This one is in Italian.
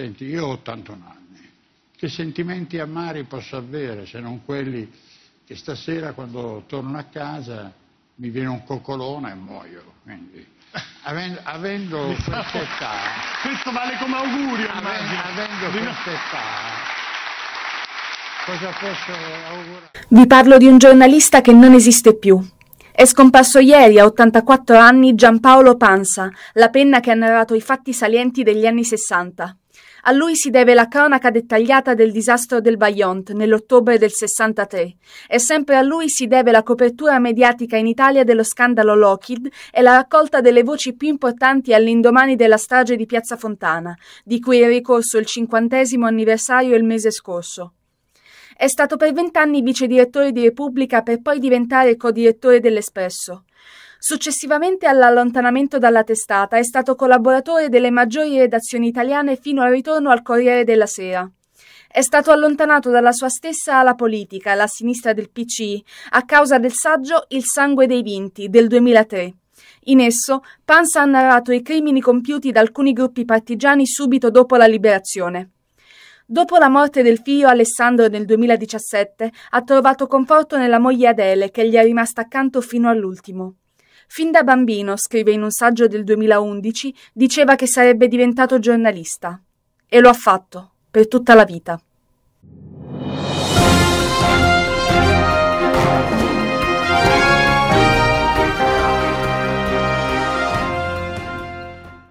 Senti, io ho 81 anni, che sentimenti amari posso avere se non quelli che stasera quando torno a casa mi viene un coccolone e muoio. Quindi, avendo, avendo questa età... Questo vale come augurio, avendo, avendo questa età... Vi parlo di un giornalista che non esiste più. È scomparso ieri, a 84 anni, Giampaolo Panza, la penna che ha narrato i fatti salienti degli anni 60. A lui si deve la cronaca dettagliata del disastro del Bayonne nell'ottobre del 63 e sempre a lui si deve la copertura mediatica in Italia dello scandalo Lockheed e la raccolta delle voci più importanti all'indomani della strage di Piazza Fontana, di cui è ricorso il cinquantesimo anniversario il mese scorso. È stato per vent'anni vice direttore di Repubblica per poi diventare co-direttore dell'Espresso. Successivamente all'allontanamento dalla testata è stato collaboratore delle maggiori redazioni italiane fino al ritorno al Corriere della Sera. È stato allontanato dalla sua stessa ala politica, la sinistra del PCI, a causa del saggio Il sangue dei vinti del 2003. In esso, Panza ha narrato i crimini compiuti da alcuni gruppi partigiani subito dopo la liberazione. Dopo la morte del figlio Alessandro nel 2017, ha trovato conforto nella moglie Adele, che gli è rimasta accanto fino all'ultimo. Fin da bambino, scrive in un saggio del 2011, diceva che sarebbe diventato giornalista. E lo ha fatto, per tutta la vita.